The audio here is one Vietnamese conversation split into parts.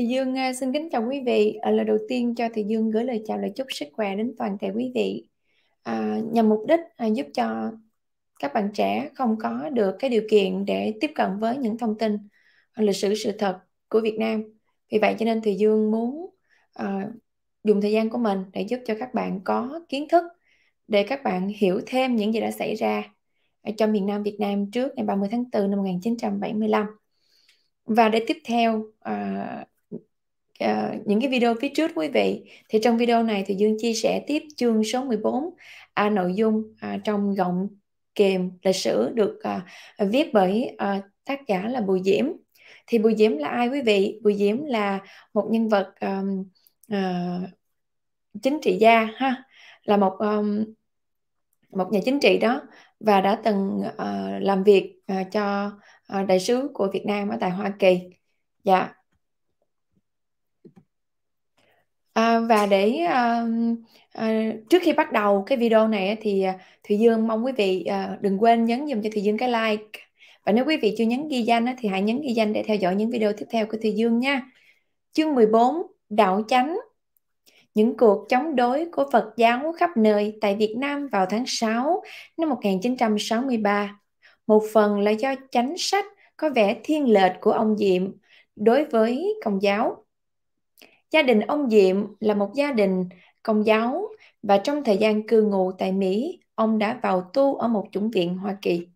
Thì Dương à, xin kính chào quý vị. Ở à, lời đầu tiên cho Thì Dương gửi lời chào lời chúc sức khỏe đến toàn thể quý vị. À, nhằm mục đích à, giúp cho các bạn trẻ không có được cái điều kiện để tiếp cận với những thông tin à, lịch sử sự thật của Việt Nam. Vì vậy cho nên Thì Dương muốn à, dùng thời gian của mình để giúp cho các bạn có kiến thức để các bạn hiểu thêm những gì đã xảy ra ở trong miền Nam Việt Nam trước ngày 30 tháng 4 năm 1975. Và để tiếp theo à, uh, những cái video phía trước quý vị thì trong video này thì Dương chia sẻ tiếp chương số 14 à, nội dung à, trong gọng kèm lịch sử được à, viết bởi à, tác giả là Bùi Diễm thì Bùi Diễm là ai quý vị Bùi Diễm là một nhân vật um, uh, chính trị gia ha là một um, một nhà chính trị đó và đã từng uh, làm việc uh, cho uh, đại sứ của Việt Nam ở tại Hoa Kỳ dạ À, và để à, à, trước khi bắt đầu cái video này thì Thùy Dương mong quý vị à, đừng quên nhấn dùm cho Thùy Dương cái like và nếu quý vị chưa nhấn ghi danh thì hãy nhấn ghi danh để theo dõi những video tiếp theo của Thùy Dương nha. Chương 14 Đạo Chánh những cuộc chống đối của Phật giáo khắp nơi tại Việt Nam vào tháng 6 năm 1963. Một phần là do chánh sách có vẻ thiên lệch của ông Diệm đối với Công giáo Gia đình ông Diệm là một gia đình công giáo và trong thời gian cư ngụ tại Mỹ, ông đã vào tu ở một chủng viện Hoa Kỳ.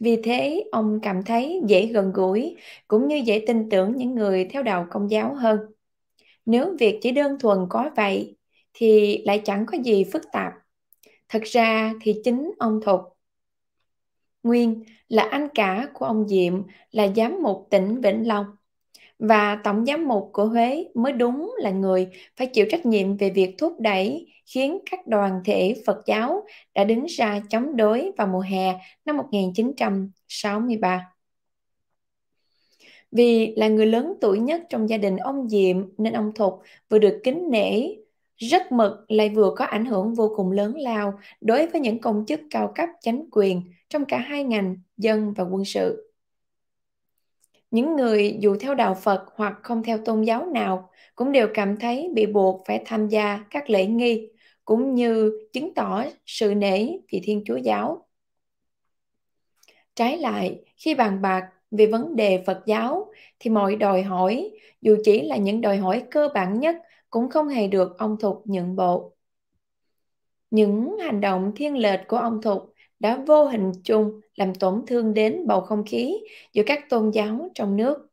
Vì thế, ông cảm thấy dễ gần gũi cũng như dễ tin tưởng những người theo đạo công giáo hơn. Nếu việc chỉ đơn thuần có vậy thì lại chẳng có gì phức tạp. Thật ra thì chính ông Thục Nguyên là anh cả của ông Diệm là giám mục tỉnh Vĩnh Long và tổng giám mục của Huế mới đúng là người phải chịu trách nhiệm về việc thúc đẩy khiến các đoàn thể Phật giáo đã đứng ra chống đối vào mùa hè năm 1963. Vì là người lớn tuổi nhất trong gia đình ông Diệm nên ông Thục vừa được kính nể, rất mực lại vừa có ảnh hưởng vô cùng lớn lao đối với những công chức cao cấp chánh quyền trong cả hai ngành dân và quân sự những người dù theo đạo Phật hoặc không theo tôn giáo nào cũng đều cảm thấy bị buộc phải tham gia các lễ nghi cũng như chứng tỏ sự nể vì Thiên Chúa giáo. Trái lại, khi bàn bạc về vấn đề Phật giáo thì mọi đòi hỏi, dù chỉ là những đòi hỏi cơ bản nhất cũng không hề được ông Thục nhượng bộ. Những hành động thiên lệch của ông Thục đã vô hình chung làm tổn thương đến bầu không khí giữa các tôn giáo trong nước.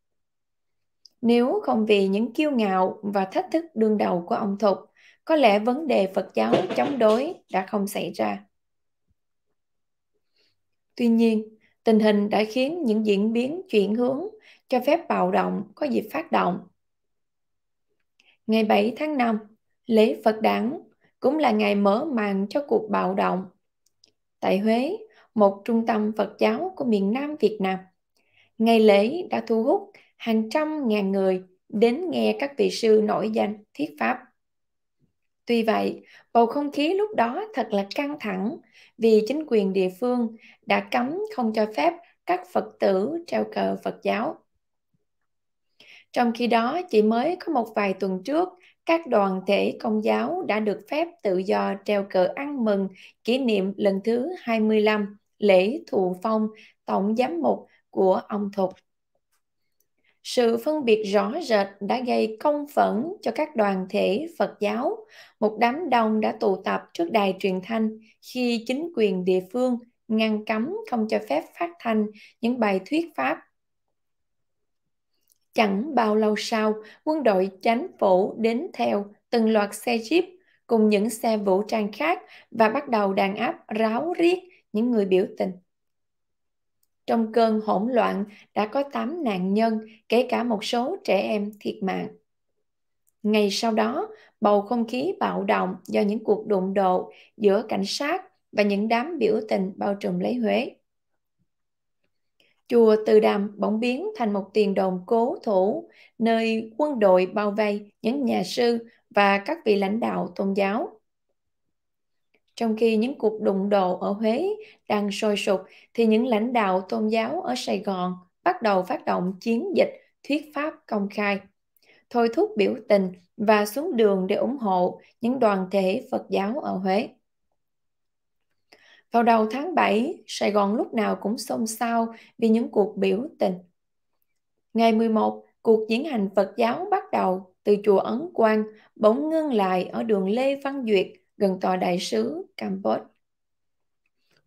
Nếu không vì những kiêu ngạo và thách thức đương đầu của ông Thục, có lẽ vấn đề Phật giáo chống đối đã không xảy ra. Tuy nhiên, tình hình đã khiến những diễn biến chuyển hướng cho phép bạo động có dịp phát động. Ngày 7 tháng 5, lễ Phật đản cũng là ngày mở màn cho cuộc bạo động tại Huế, một trung tâm Phật giáo của miền Nam Việt Nam. Ngày lễ đã thu hút hàng trăm ngàn người đến nghe các vị sư nổi danh thuyết pháp. Tuy vậy, bầu không khí lúc đó thật là căng thẳng vì chính quyền địa phương đã cấm không cho phép các Phật tử treo cờ Phật giáo. Trong khi đó, chỉ mới có một vài tuần trước, các đoàn thể công giáo đã được phép tự do treo cờ ăn mừng kỷ niệm lần thứ 25 lễ thụ phong tổng giám mục của ông Thục. Sự phân biệt rõ rệt đã gây công phẫn cho các đoàn thể Phật giáo. Một đám đông đã tụ tập trước đài truyền thanh khi chính quyền địa phương ngăn cấm không cho phép phát thanh những bài thuyết pháp Chẳng bao lâu sau, quân đội chánh phủ đến theo từng loạt xe jeep cùng những xe vũ trang khác và bắt đầu đàn áp ráo riết những người biểu tình. Trong cơn hỗn loạn đã có 8 nạn nhân, kể cả một số trẻ em thiệt mạng. Ngày sau đó, bầu không khí bạo động do những cuộc đụng độ giữa cảnh sát và những đám biểu tình bao trùm lấy Huế. Chùa Từ Đàm bỗng biến thành một tiền đồn cố thủ, nơi quân đội bao vây những nhà sư và các vị lãnh đạo tôn giáo. Trong khi những cuộc đụng độ ở Huế đang sôi sục, thì những lãnh đạo tôn giáo ở Sài Gòn bắt đầu phát động chiến dịch thuyết pháp công khai, thôi thúc biểu tình và xuống đường để ủng hộ những đoàn thể Phật giáo ở Huế. Vào đầu tháng 7, Sài Gòn lúc nào cũng xôn xao vì những cuộc biểu tình. Ngày 11, cuộc diễn hành Phật giáo bắt đầu từ chùa Ấn Quang bỗng ngưng lại ở đường Lê Văn Duyệt gần tòa đại sứ Campuchia.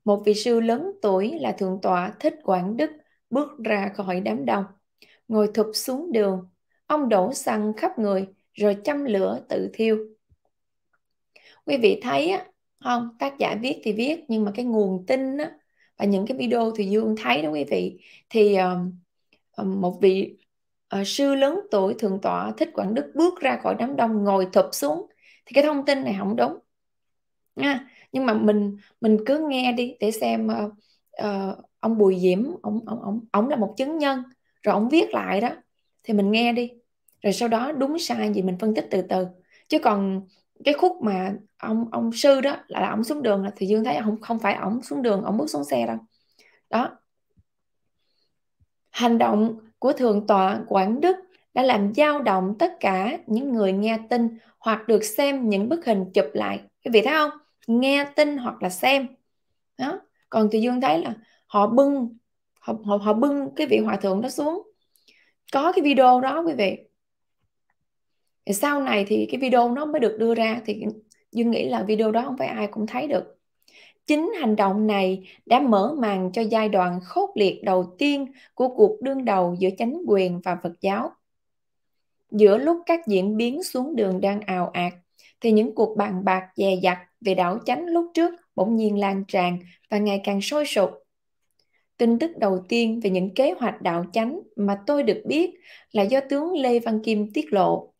Một vị sư lớn tuổi là Thượng tọa Thích Quảng Đức bước ra khỏi đám đông, ngồi thụp xuống đường. Ông đổ xăng khắp người rồi châm lửa tự thiêu. Quý vị thấy không tác giả viết thì viết nhưng mà cái nguồn tin á, và những cái video thì dương thấy đó quý vị thì uh, một vị uh, sư lớn tuổi thượng tọa thích quảng đức bước ra khỏi đám đông ngồi thụp xuống thì cái thông tin này không đúng nha nhưng mà mình mình cứ nghe đi để xem uh, uh, ông bùi diễm ông ông ông ông là một chứng nhân rồi ông viết lại đó thì mình nghe đi rồi sau đó đúng sai gì mình phân tích từ từ chứ còn cái khúc mà ông ông sư đó là, là ông xuống đường là thì dương thấy không không phải ông xuống đường ông bước xuống xe đâu đó hành động của thượng tọa quảng đức đã làm dao động tất cả những người nghe tin hoặc được xem những bức hình chụp lại cái vị thấy không nghe tin hoặc là xem đó còn thì dương thấy là họ bưng họ, họ, họ bưng cái vị hòa thượng đó xuống có cái video đó quý vị sau này thì cái video nó mới được đưa ra thì dương nghĩ là video đó không phải ai cũng thấy được chính hành động này đã mở màn cho giai đoạn khốc liệt đầu tiên của cuộc đương đầu giữa chánh quyền và phật giáo giữa lúc các diễn biến xuống đường đang ào ạt thì những cuộc bàn bạc dè dặt về đảo chánh lúc trước bỗng nhiên lan tràn và ngày càng sôi sục tin tức đầu tiên về những kế hoạch đạo chánh mà tôi được biết là do tướng lê văn kim tiết lộ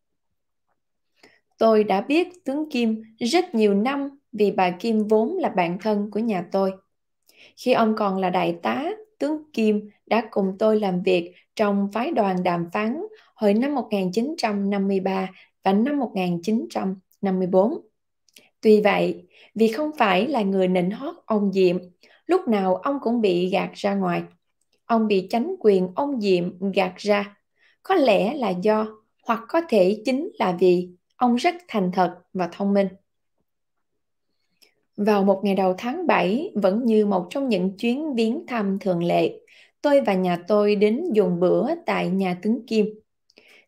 Tôi đã biết tướng Kim rất nhiều năm vì bà Kim vốn là bạn thân của nhà tôi. Khi ông còn là đại tá, tướng Kim đã cùng tôi làm việc trong phái đoàn đàm phán hồi năm 1953 và năm 1954. Tuy vậy, vì không phải là người nịnh hót ông Diệm, lúc nào ông cũng bị gạt ra ngoài. Ông bị chánh quyền ông Diệm gạt ra, có lẽ là do hoặc có thể chính là vì Ông rất thành thật và thông minh. Vào một ngày đầu tháng 7, vẫn như một trong những chuyến viếng thăm thường lệ, tôi và nhà tôi đến dùng bữa tại nhà tướng Kim.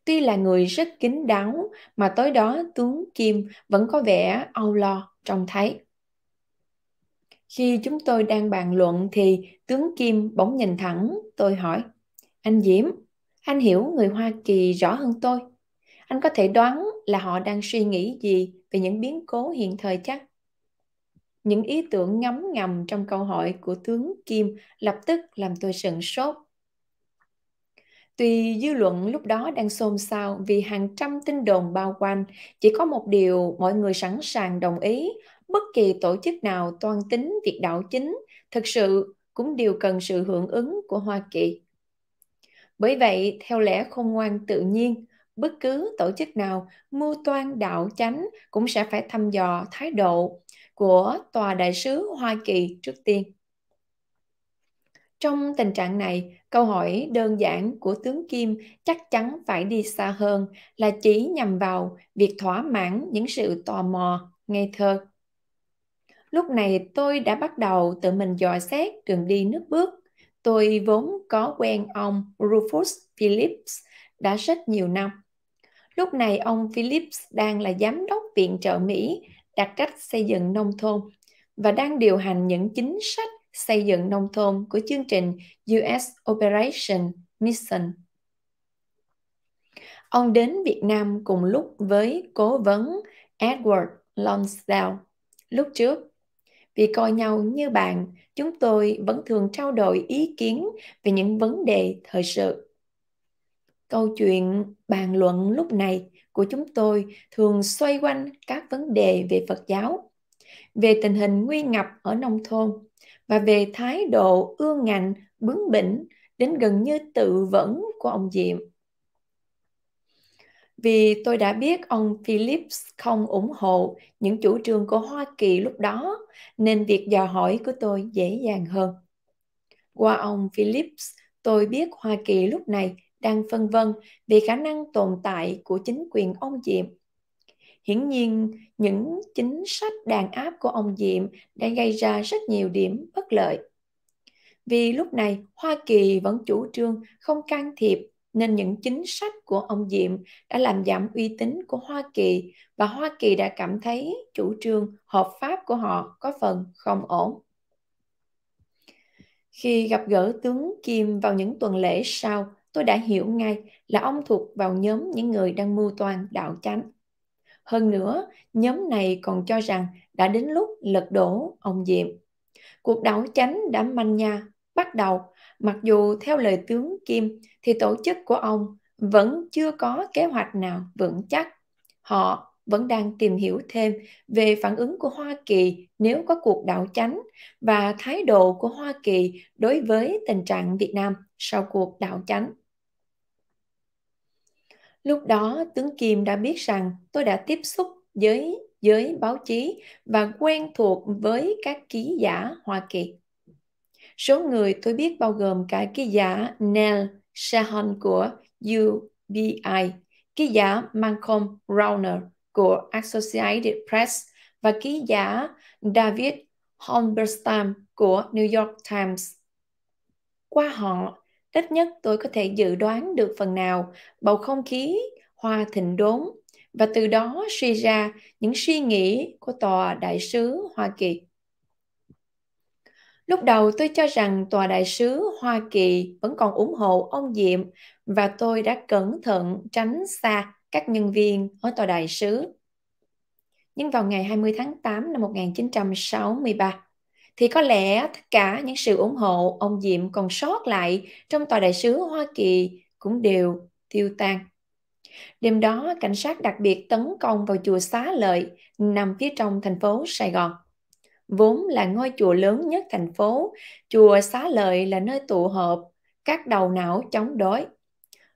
Tuy là người rất kín đáo, mà tối đó tướng Kim vẫn có vẻ âu lo, trông thấy. Khi chúng tôi đang bàn luận thì tướng Kim bỗng nhìn thẳng, tôi hỏi, anh Diễm, anh hiểu người Hoa Kỳ rõ hơn tôi anh có thể đoán là họ đang suy nghĩ gì về những biến cố hiện thời chắc những ý tưởng ngấm ngầm trong câu hỏi của tướng kim lập tức làm tôi sửng sốt Tuy dư luận lúc đó đang xôn xao vì hàng trăm tin đồn bao quanh, chỉ có một điều mọi người sẵn sàng đồng ý, bất kỳ tổ chức nào toan tính việc đảo chính, thực sự cũng đều cần sự hưởng ứng của Hoa Kỳ. Bởi vậy, theo lẽ khôn ngoan tự nhiên, bất cứ tổ chức nào mưu toan đạo chánh cũng sẽ phải thăm dò thái độ của tòa đại sứ Hoa Kỳ trước tiên. Trong tình trạng này, câu hỏi đơn giản của tướng Kim chắc chắn phải đi xa hơn là chỉ nhằm vào việc thỏa mãn những sự tò mò, ngây thơ. Lúc này tôi đã bắt đầu tự mình dò xét đường đi nước bước. Tôi vốn có quen ông Rufus Phillips đã rất nhiều năm. Lúc này ông Phillips đang là giám đốc viện trợ Mỹ đặt cách xây dựng nông thôn và đang điều hành những chính sách xây dựng nông thôn của chương trình US Operation Mission. Ông đến Việt Nam cùng lúc với cố vấn Edward Lonsdale lúc trước. Vì coi nhau như bạn, chúng tôi vẫn thường trao đổi ý kiến về những vấn đề thời sự Câu chuyện bàn luận lúc này của chúng tôi thường xoay quanh các vấn đề về Phật giáo, về tình hình nguy ngập ở nông thôn và về thái độ ương ngạnh, bướng bỉnh đến gần như tự vẫn của ông Diệm. Vì tôi đã biết ông Phillips không ủng hộ những chủ trương của Hoa Kỳ lúc đó, nên việc dò hỏi của tôi dễ dàng hơn. Qua ông Phillips, tôi biết Hoa Kỳ lúc này đang phân vân về khả năng tồn tại của chính quyền ông Diệm. Hiển nhiên, những chính sách đàn áp của ông Diệm đã gây ra rất nhiều điểm bất lợi. Vì lúc này, Hoa Kỳ vẫn chủ trương không can thiệp nên những chính sách của ông Diệm đã làm giảm uy tín của Hoa Kỳ và Hoa Kỳ đã cảm thấy chủ trương hợp pháp của họ có phần không ổn. Khi gặp gỡ tướng Kim vào những tuần lễ sau, tôi đã hiểu ngay là ông thuộc vào nhóm những người đang mưu toan đạo chánh. Hơn nữa, nhóm này còn cho rằng đã đến lúc lật đổ ông Diệm. Cuộc đảo chánh đã manh nha bắt đầu, mặc dù theo lời tướng Kim thì tổ chức của ông vẫn chưa có kế hoạch nào vững chắc. Họ vẫn đang tìm hiểu thêm về phản ứng của Hoa Kỳ nếu có cuộc đảo chánh và thái độ của Hoa Kỳ đối với tình trạng Việt Nam sau cuộc đảo chánh. Lúc đó, tướng Kim đã biết rằng tôi đã tiếp xúc với giới báo chí và quen thuộc với các ký giả Hoa Kỳ. Số người tôi biết bao gồm cả ký giả Neil shahan của UBI, ký giả Malcolm Rauner của Associated Press và ký giả David Holberstam của New York Times. Qua họ, Ít nhất tôi có thể dự đoán được phần nào bầu không khí hoa thịnh đốn và từ đó suy ra những suy nghĩ của tòa đại sứ Hoa Kỳ. Lúc đầu tôi cho rằng tòa đại sứ Hoa Kỳ vẫn còn ủng hộ ông Diệm và tôi đã cẩn thận tránh xa các nhân viên ở tòa đại sứ. Nhưng vào ngày 20 tháng 8 năm 1963, thì có lẽ tất cả những sự ủng hộ ông Diệm còn sót lại trong tòa đại sứ Hoa Kỳ cũng đều tiêu tan. Đêm đó, cảnh sát đặc biệt tấn công vào chùa Xá Lợi nằm phía trong thành phố Sài Gòn. Vốn là ngôi chùa lớn nhất thành phố, chùa Xá Lợi là nơi tụ họp các đầu não chống đối.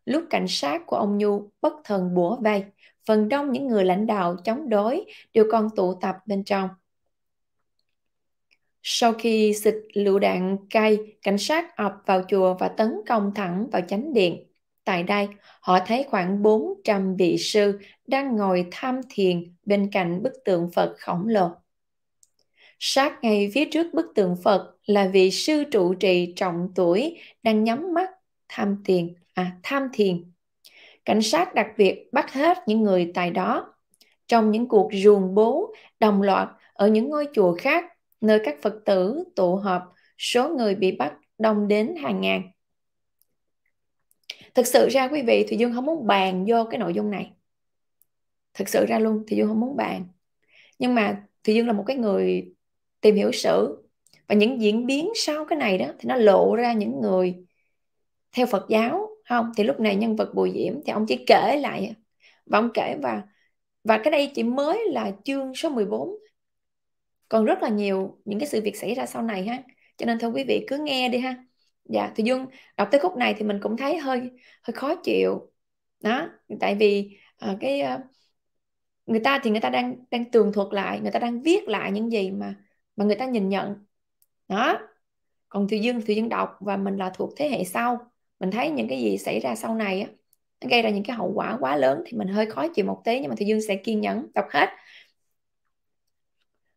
Lúc cảnh sát của ông Nhu bất thần bủa vây, phần đông những người lãnh đạo chống đối đều còn tụ tập bên trong. Sau khi xịt lựu đạn cay, cảnh sát ập vào chùa và tấn công thẳng vào chánh điện. Tại đây, họ thấy khoảng 400 vị sư đang ngồi tham thiền bên cạnh bức tượng Phật khổng lồ. Sát ngay phía trước bức tượng Phật là vị sư trụ trì trọng tuổi đang nhắm mắt tham thiền, à tham thiền. Cảnh sát đặc biệt bắt hết những người tại đó. Trong những cuộc ruồng bố đồng loạt ở những ngôi chùa khác, nơi các Phật tử tụ họp, số người bị bắt đông đến hàng ngàn. Thực sự ra quý vị, Thùy Dương không muốn bàn vô cái nội dung này. Thực sự ra luôn, Thùy Dương không muốn bàn. Nhưng mà Thùy Dương là một cái người tìm hiểu sử và những diễn biến sau cái này đó thì nó lộ ra những người theo Phật giáo không thì lúc này nhân vật Bùi Diễm thì ông chỉ kể lại và ông kể và và cái đây chỉ mới là chương số 14 còn rất là nhiều những cái sự việc xảy ra sau này ha cho nên thưa quý vị cứ nghe đi ha dạ thì dung đọc tới khúc này thì mình cũng thấy hơi hơi khó chịu đó tại vì uh, cái uh, người ta thì người ta đang đang tường thuật lại người ta đang viết lại những gì mà mà người ta nhìn nhận đó còn thùy dương thùy dương đọc và mình là thuộc thế hệ sau mình thấy những cái gì xảy ra sau này á nó gây ra những cái hậu quả quá lớn thì mình hơi khó chịu một tí nhưng mà thùy dương sẽ kiên nhẫn đọc hết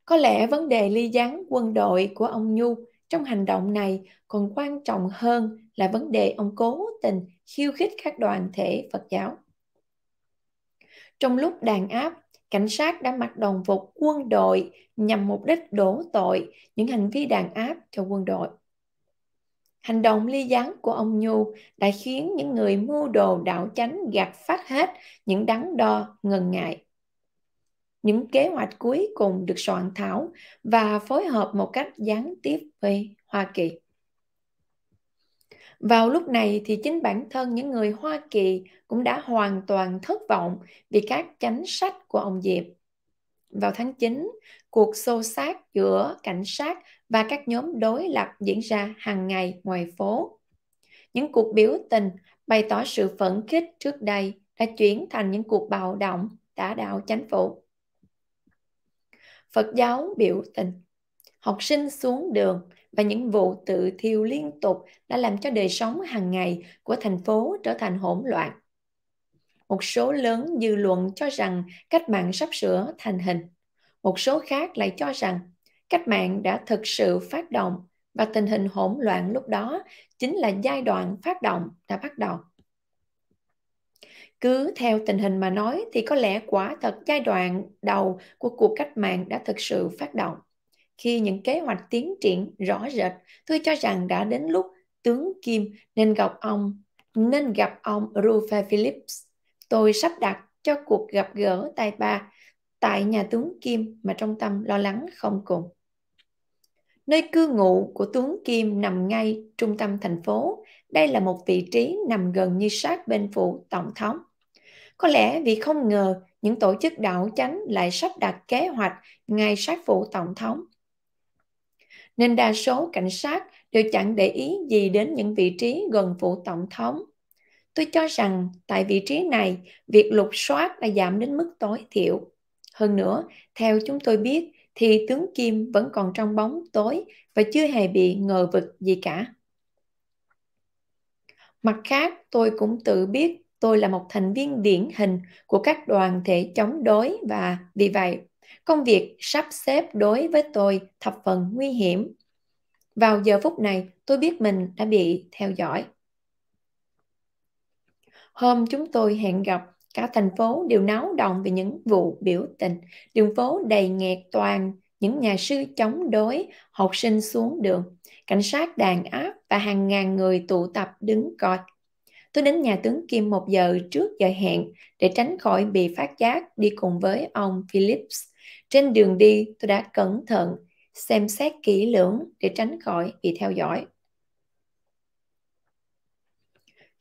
có lẽ vấn đề ly gián quân đội của ông Nhu trong hành động này còn quan trọng hơn là vấn đề ông cố tình khiêu khích các đoàn thể Phật giáo. Trong lúc đàn áp, cảnh sát đã mặc đồng phục quân đội nhằm mục đích đổ tội những hành vi đàn áp cho quân đội. Hành động ly gián của ông Nhu đã khiến những người mưu đồ đảo chánh gạt phát hết những đắn đo, ngần ngại những kế hoạch cuối cùng được soạn thảo và phối hợp một cách gián tiếp với Hoa Kỳ. Vào lúc này thì chính bản thân những người Hoa Kỳ cũng đã hoàn toàn thất vọng vì các chánh sách của ông Diệp. Vào tháng 9, cuộc xô xát giữa cảnh sát và các nhóm đối lập diễn ra hàng ngày ngoài phố. Những cuộc biểu tình bày tỏ sự phẫn khích trước đây đã chuyển thành những cuộc bạo động đã đạo chánh phủ. Phật giáo biểu tình. Học sinh xuống đường và những vụ tự thiêu liên tục đã làm cho đời sống hàng ngày của thành phố trở thành hỗn loạn. Một số lớn dư luận cho rằng cách mạng sắp sửa thành hình. Một số khác lại cho rằng cách mạng đã thực sự phát động và tình hình hỗn loạn lúc đó chính là giai đoạn phát động đã bắt đầu cứ theo tình hình mà nói thì có lẽ quả thật giai đoạn đầu của cuộc cách mạng đã thực sự phát động. Khi những kế hoạch tiến triển rõ rệt, tôi cho rằng đã đến lúc tướng Kim nên gặp ông nên gặp ông Rufe Phillips. Tôi sắp đặt cho cuộc gặp gỡ tài ba tại nhà tướng Kim mà trong tâm lo lắng không cùng. Nơi cư ngụ của tướng Kim nằm ngay trung tâm thành phố. Đây là một vị trí nằm gần như sát bên phủ tổng thống. Có lẽ vì không ngờ những tổ chức đảo chánh lại sắp đặt kế hoạch ngay sát phủ tổng thống. Nên đa số cảnh sát đều chẳng để ý gì đến những vị trí gần phủ tổng thống. Tôi cho rằng tại vị trí này, việc lục soát đã giảm đến mức tối thiểu. Hơn nữa, theo chúng tôi biết, thì tướng Kim vẫn còn trong bóng tối và chưa hề bị ngờ vực gì cả. Mặt khác, tôi cũng tự biết tôi là một thành viên điển hình của các đoàn thể chống đối và vì vậy, công việc sắp xếp đối với tôi thập phần nguy hiểm. Vào giờ phút này, tôi biết mình đã bị theo dõi. Hôm chúng tôi hẹn gặp Cả thành phố đều náo động vì những vụ biểu tình. Đường phố đầy nghẹt toàn những nhà sư chống đối, học sinh xuống đường. Cảnh sát đàn áp và hàng ngàn người tụ tập đứng coi. Tôi đến nhà tướng Kim một giờ trước giờ hẹn để tránh khỏi bị phát giác đi cùng với ông Phillips. Trên đường đi, tôi đã cẩn thận, xem xét kỹ lưỡng để tránh khỏi bị theo dõi.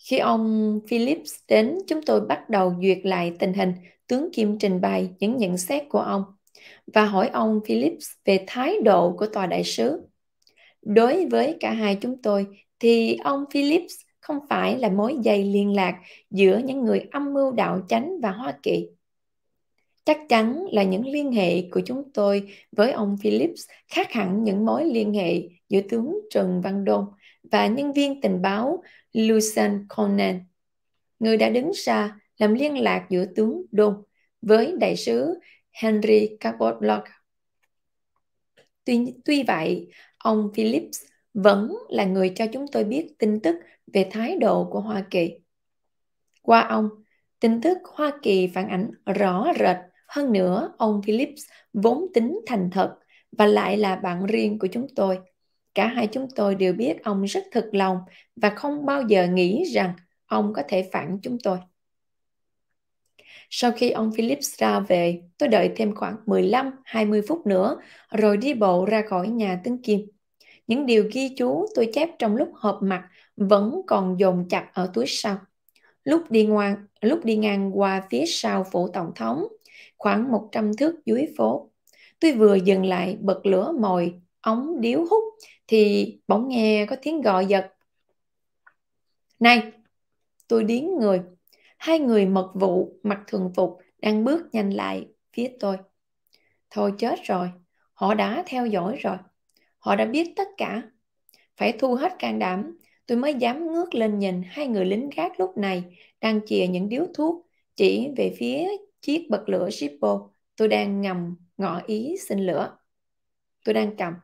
Khi ông Phillips đến, chúng tôi bắt đầu duyệt lại tình hình. Tướng Kim trình bày những nhận xét của ông và hỏi ông Phillips về thái độ của tòa đại sứ. Đối với cả hai chúng tôi thì ông Phillips không phải là mối dây liên lạc giữa những người âm mưu đạo chánh và Hoa Kỳ. Chắc chắn là những liên hệ của chúng tôi với ông Phillips khác hẳn những mối liên hệ giữa tướng Trần Văn Đôn và nhân viên tình báo Lucien Conan. Người đã đứng ra làm liên lạc giữa tướng Đôn với đại sứ Henry Cabot Locke. Tuy, tuy vậy, ông Phillips vẫn là người cho chúng tôi biết tin tức về thái độ của Hoa Kỳ. Qua ông, tin tức Hoa Kỳ phản ánh rõ rệt hơn nữa ông Phillips vốn tính thành thật và lại là bạn riêng của chúng tôi – Cả hai chúng tôi đều biết ông rất thật lòng và không bao giờ nghĩ rằng ông có thể phản chúng tôi. Sau khi ông Phillips ra về, tôi đợi thêm khoảng 15-20 phút nữa rồi đi bộ ra khỏi nhà tướng Kim. Những điều ghi chú tôi chép trong lúc họp mặt vẫn còn dồn chặt ở túi sau. Lúc đi, ngoan, lúc đi ngang qua phía sau phủ tổng thống, khoảng 100 thước dưới phố, tôi vừa dừng lại bật lửa mồi, ống điếu hút thì bỗng nghe có tiếng gọi giật. Này, tôi điến người. Hai người mật vụ mặc thường phục đang bước nhanh lại phía tôi. Thôi chết rồi, họ đã theo dõi rồi. Họ đã biết tất cả. Phải thu hết can đảm, tôi mới dám ngước lên nhìn hai người lính gác lúc này đang chìa những điếu thuốc chỉ về phía chiếc bật lửa Shippo tôi đang ngầm ngỏ ý xin lửa. Tôi đang cầm.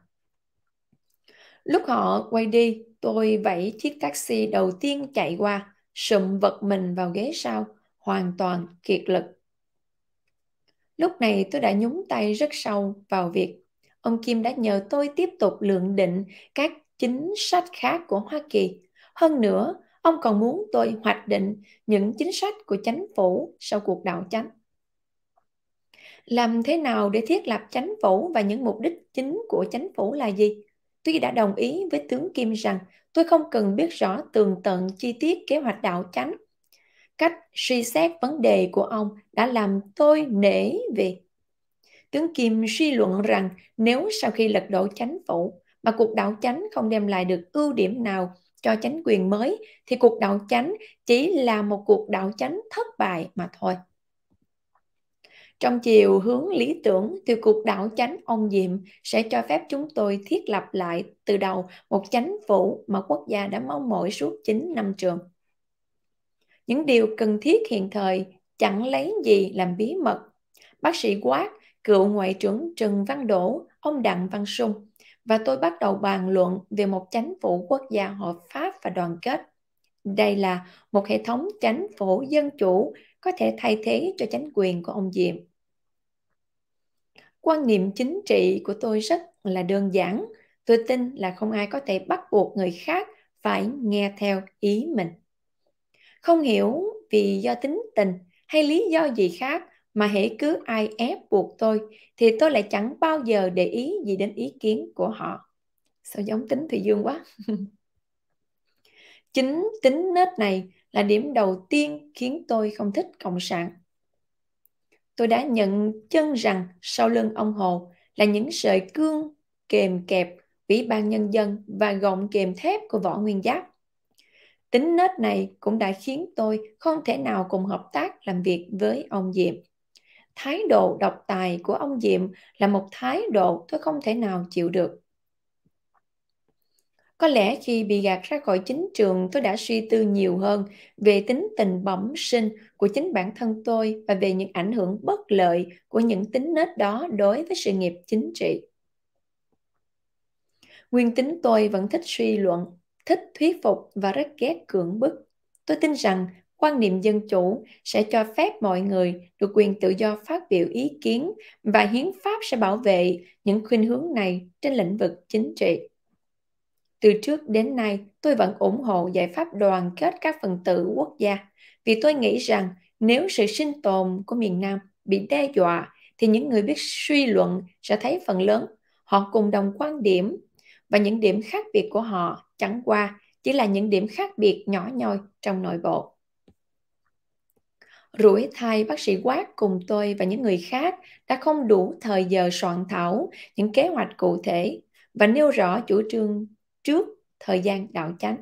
Lúc họ quay đi, tôi vẫy chiếc taxi đầu tiên chạy qua, sụm vật mình vào ghế sau, hoàn toàn kiệt lực. Lúc này tôi đã nhúng tay rất sâu vào việc ông Kim đã nhờ tôi tiếp tục lượng định các chính sách khác của Hoa Kỳ. Hơn nữa, ông còn muốn tôi hoạch định những chính sách của chánh phủ sau cuộc đảo chánh. Làm thế nào để thiết lập chánh phủ và những mục đích chính của chánh phủ là gì? Tuy đã đồng ý với tướng Kim rằng tôi không cần biết rõ tường tận chi tiết kế hoạch đảo chánh. Cách suy xét vấn đề của ông đã làm tôi nể về. Tướng Kim suy luận rằng nếu sau khi lật đổ chánh phủ mà cuộc đảo chánh không đem lại được ưu điểm nào cho chánh quyền mới thì cuộc đảo chánh chỉ là một cuộc đảo chánh thất bại mà thôi. Trong chiều hướng lý tưởng từ cuộc đảo chánh ông Diệm sẽ cho phép chúng tôi thiết lập lại từ đầu một chánh phủ mà quốc gia đã mong mỏi suốt 9 năm trường. Những điều cần thiết hiện thời chẳng lấy gì làm bí mật. Bác sĩ Quát, cựu Ngoại trưởng Trần Văn Đỗ, ông Đặng Văn Sung và tôi bắt đầu bàn luận về một chánh phủ quốc gia hợp pháp và đoàn kết. Đây là một hệ thống chánh phủ dân chủ có thể thay thế cho chánh quyền của ông Diệm quan niệm chính trị của tôi rất là đơn giản tôi tin là không ai có thể bắt buộc người khác phải nghe theo ý mình không hiểu vì do tính tình hay lý do gì khác mà hễ cứ ai ép buộc tôi thì tôi lại chẳng bao giờ để ý gì đến ý kiến của họ sao giống tính thùy dương quá chính tính nết này là điểm đầu tiên khiến tôi không thích cộng sản tôi đã nhận chân rằng sau lưng ông Hồ là những sợi cương kèm kẹp Ủy ban Nhân dân và gọng kèm thép của Võ Nguyên Giáp. Tính nết này cũng đã khiến tôi không thể nào cùng hợp tác làm việc với ông Diệm. Thái độ độc tài của ông Diệm là một thái độ tôi không thể nào chịu được. Có lẽ khi bị gạt ra khỏi chính trường tôi đã suy tư nhiều hơn về tính tình bẩm sinh của chính bản thân tôi và về những ảnh hưởng bất lợi của những tính nết đó đối với sự nghiệp chính trị. Nguyên tính tôi vẫn thích suy luận, thích thuyết phục và rất ghét cưỡng bức. Tôi tin rằng quan niệm dân chủ sẽ cho phép mọi người được quyền tự do phát biểu ý kiến và hiến pháp sẽ bảo vệ những khuynh hướng này trên lĩnh vực chính trị. Từ trước đến nay, tôi vẫn ủng hộ giải pháp đoàn kết các phần tử quốc gia, vì tôi nghĩ rằng nếu sự sinh tồn của miền Nam bị đe dọa, thì những người biết suy luận sẽ thấy phần lớn họ cùng đồng quan điểm và những điểm khác biệt của họ chẳng qua chỉ là những điểm khác biệt nhỏ nhoi trong nội bộ. Rủi thay bác sĩ Quát cùng tôi và những người khác đã không đủ thời giờ soạn thảo những kế hoạch cụ thể và nêu rõ chủ trương trước thời gian đạo chánh.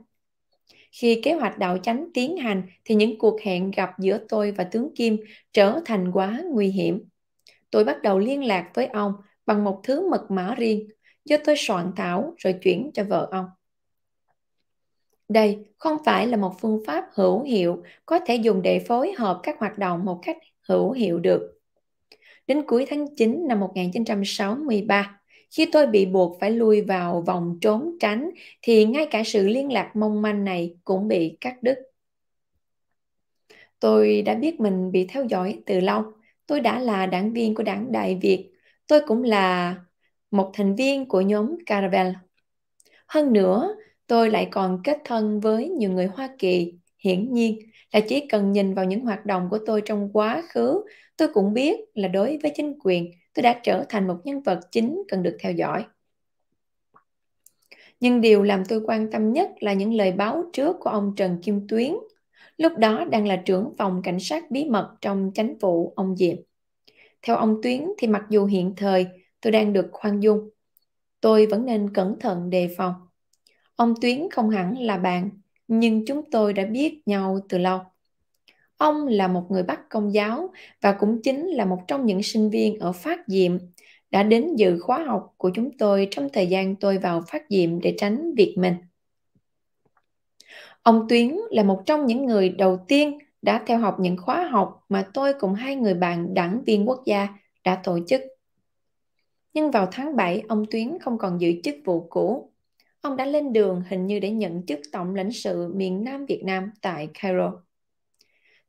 Khi kế hoạch đạo chánh tiến hành thì những cuộc hẹn gặp giữa tôi và tướng Kim trở thành quá nguy hiểm. Tôi bắt đầu liên lạc với ông bằng một thứ mật mã riêng do tôi soạn thảo rồi chuyển cho vợ ông. Đây không phải là một phương pháp hữu hiệu có thể dùng để phối hợp các hoạt động một cách hữu hiệu được. Đến cuối tháng 9 năm 1963, khi tôi bị buộc phải lui vào vòng trốn tránh thì ngay cả sự liên lạc mong manh này cũng bị cắt đứt. Tôi đã biết mình bị theo dõi từ lâu. Tôi đã là đảng viên của đảng Đại Việt. Tôi cũng là một thành viên của nhóm Caravel. Hơn nữa, tôi lại còn kết thân với nhiều người Hoa Kỳ. Hiển nhiên là chỉ cần nhìn vào những hoạt động của tôi trong quá khứ, tôi cũng biết là đối với chính quyền, tôi đã trở thành một nhân vật chính cần được theo dõi. Nhưng điều làm tôi quan tâm nhất là những lời báo trước của ông Trần Kim Tuyến, lúc đó đang là trưởng phòng cảnh sát bí mật trong chánh vụ ông Diệp. Theo ông Tuyến thì mặc dù hiện thời tôi đang được khoan dung, tôi vẫn nên cẩn thận đề phòng. Ông Tuyến không hẳn là bạn, nhưng chúng tôi đã biết nhau từ lâu. Ông là một người Bắc Công giáo và cũng chính là một trong những sinh viên ở Phát Diệm đã đến dự khóa học của chúng tôi trong thời gian tôi vào Phát Diệm để tránh việc mình. Ông Tuyến là một trong những người đầu tiên đã theo học những khóa học mà tôi cùng hai người bạn đảng viên quốc gia đã tổ chức. Nhưng vào tháng 7, ông Tuyến không còn giữ chức vụ cũ. Ông đã lên đường hình như để nhận chức tổng lãnh sự miền Nam Việt Nam tại Cairo.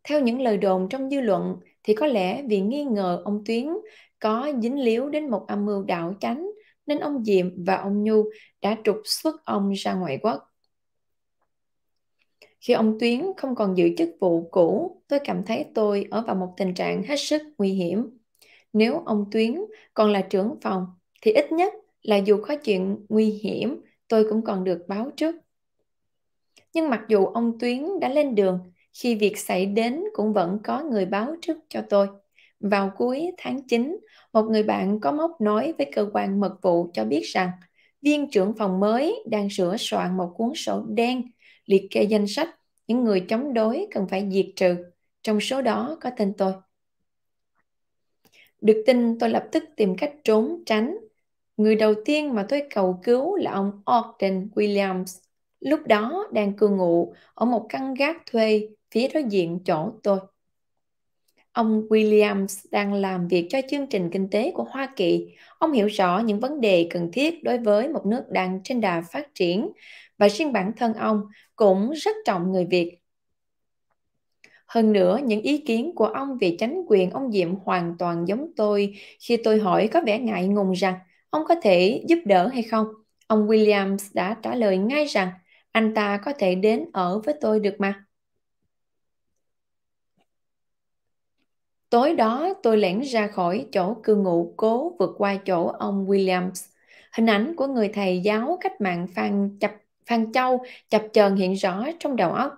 Theo những lời đồn trong dư luận thì có lẽ vì nghi ngờ ông Tuyến có dính líu đến một âm mưu đảo chánh nên ông Diệm và ông Nhu đã trục xuất ông ra ngoại quốc. Khi ông Tuyến không còn giữ chức vụ cũ, tôi cảm thấy tôi ở vào một tình trạng hết sức nguy hiểm. Nếu ông Tuyến còn là trưởng phòng, thì ít nhất là dù có chuyện nguy hiểm, tôi cũng còn được báo trước. Nhưng mặc dù ông Tuyến đã lên đường, khi việc xảy đến cũng vẫn có người báo trước cho tôi. Vào cuối tháng 9, một người bạn có móc nói với cơ quan mật vụ cho biết rằng viên trưởng phòng mới đang sửa soạn một cuốn sổ đen liệt kê danh sách những người chống đối cần phải diệt trừ. Trong số đó có tên tôi. Được tin tôi lập tức tìm cách trốn tránh. Người đầu tiên mà tôi cầu cứu là ông Ogden Williams, lúc đó đang cư ngụ ở một căn gác thuê phía đối diện chỗ tôi. Ông Williams đang làm việc cho chương trình kinh tế của Hoa Kỳ. Ông hiểu rõ những vấn đề cần thiết đối với một nước đang trên đà phát triển và riêng bản thân ông cũng rất trọng người Việt. Hơn nữa, những ý kiến của ông về chánh quyền ông Diệm hoàn toàn giống tôi khi tôi hỏi có vẻ ngại ngùng rằng ông có thể giúp đỡ hay không. Ông Williams đã trả lời ngay rằng anh ta có thể đến ở với tôi được mà. Tối đó tôi lẻn ra khỏi chỗ cư ngụ cố vượt qua chỗ ông Williams. Hình ảnh của người thầy giáo cách mạng Phan, Chập, Phan Châu chập chờn hiện rõ trong đầu óc.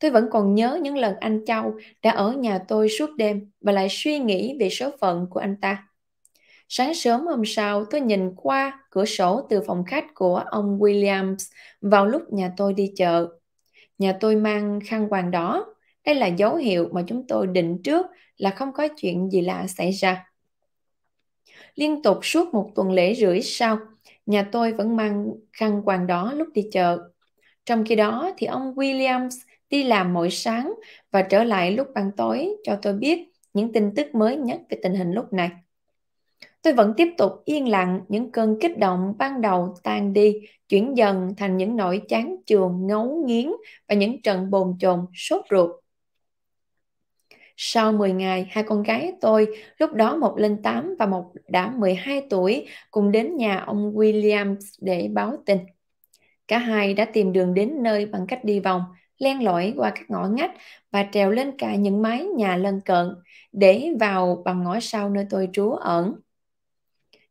Tôi vẫn còn nhớ những lần anh Châu đã ở nhà tôi suốt đêm và lại suy nghĩ về số phận của anh ta. Sáng sớm hôm sau, tôi nhìn qua cửa sổ từ phòng khách của ông Williams vào lúc nhà tôi đi chợ. Nhà tôi mang khăn quàng đỏ, đây là dấu hiệu mà chúng tôi định trước là không có chuyện gì lạ xảy ra. Liên tục suốt một tuần lễ rưỡi sau, nhà tôi vẫn mang khăn quàng đó lúc đi chợ. Trong khi đó thì ông Williams đi làm mỗi sáng và trở lại lúc ban tối cho tôi biết những tin tức mới nhất về tình hình lúc này. Tôi vẫn tiếp tục yên lặng, những cơn kích động ban đầu tan đi, chuyển dần thành những nỗi chán chường, ngấu nghiến và những trận bồn chồn, sốt ruột. Sau 10 ngày, hai con gái tôi, lúc đó một lên 8 và một đã 12 tuổi, cùng đến nhà ông Williams để báo tin. Cả hai đã tìm đường đến nơi bằng cách đi vòng, len lỏi qua các ngõ ngách và trèo lên cả những mái nhà lân cận để vào bằng ngõ sau nơi tôi trú ẩn.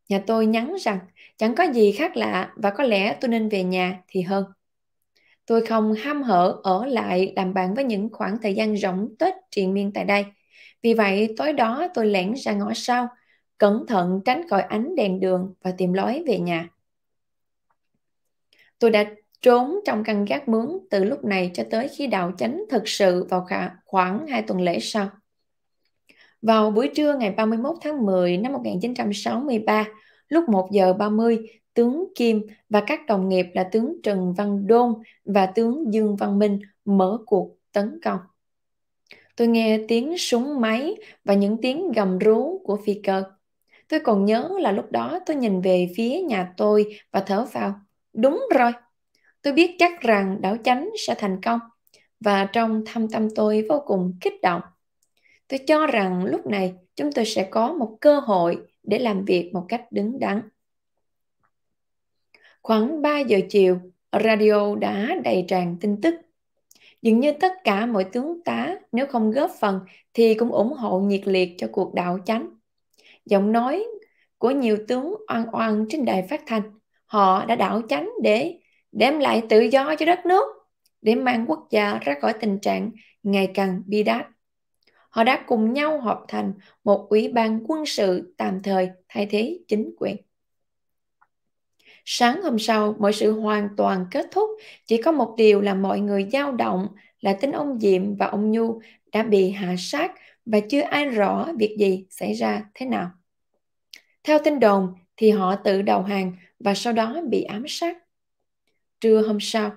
Nhà tôi nhắn rằng chẳng có gì khác lạ và có lẽ tôi nên về nhà thì hơn. Tôi không ham hở ở lại làm bạn với những khoảng thời gian rỗng tết triền miên tại đây. Vì vậy, tối đó tôi lẻn ra ngõ sau, cẩn thận tránh khỏi ánh đèn đường và tìm lối về nhà. Tôi đã trốn trong căn gác mướn từ lúc này cho tới khi đạo chánh thực sự vào khoảng 2 tuần lễ sau. Vào buổi trưa ngày 31 tháng 10 năm 1963, lúc 1 giờ 30, tướng Kim và các đồng nghiệp là tướng Trần Văn Đôn và tướng Dương Văn Minh mở cuộc tấn công. Tôi nghe tiếng súng máy và những tiếng gầm rú của phi cơ. Tôi còn nhớ là lúc đó tôi nhìn về phía nhà tôi và thở vào. Đúng rồi, tôi biết chắc rằng đảo chánh sẽ thành công và trong thâm tâm tôi vô cùng kích động. Tôi cho rằng lúc này chúng tôi sẽ có một cơ hội để làm việc một cách đứng đắn. Khoảng 3 giờ chiều, radio đã đầy tràn tin tức. Dường như tất cả mọi tướng tá nếu không góp phần thì cũng ủng hộ nhiệt liệt cho cuộc đảo chánh. Giọng nói của nhiều tướng oan oan trên đài phát thanh, họ đã đảo chánh để đem lại tự do cho đất nước, để mang quốc gia ra khỏi tình trạng ngày càng bi đát. Họ đã cùng nhau họp thành một ủy ban quân sự tạm thời thay thế chính quyền. Sáng hôm sau, mọi sự hoàn toàn kết thúc, chỉ có một điều là mọi người dao động là tính ông Diệm và ông Nhu đã bị hạ sát và chưa ai rõ việc gì xảy ra thế nào. Theo tin đồn thì họ tự đầu hàng và sau đó bị ám sát. Trưa hôm sau,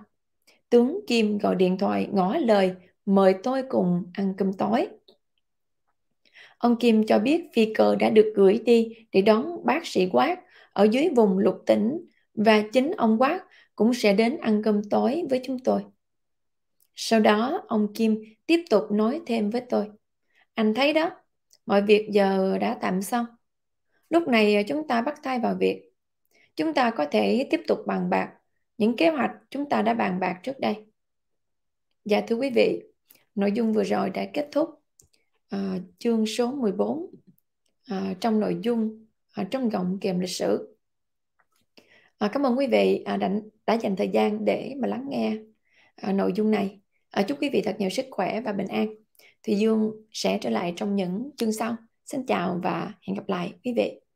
tướng Kim gọi điện thoại ngỏ lời mời tôi cùng ăn cơm tối. Ông Kim cho biết phi cơ đã được gửi đi để đón bác sĩ Quát ở dưới vùng lục tỉnh và chính ông Quát cũng sẽ đến ăn cơm tối với chúng tôi. Sau đó, ông Kim tiếp tục nói thêm với tôi. Anh thấy đó, mọi việc giờ đã tạm xong. Lúc này chúng ta bắt tay vào việc. Chúng ta có thể tiếp tục bàn bạc những kế hoạch chúng ta đã bàn bạc trước đây. Dạ thưa quý vị, nội dung vừa rồi đã kết thúc à, chương số 14 à, ờ, trong nội dung à, trong gọng kèm lịch sử À, cảm ơn quý vị à, đã, đã dành thời gian để mà lắng nghe à, nội dung này. À, chúc quý vị thật nhiều sức khỏe và bình an. thì Dương sẽ trở lại trong những chương sau. Xin chào và hẹn gặp lại quý vị.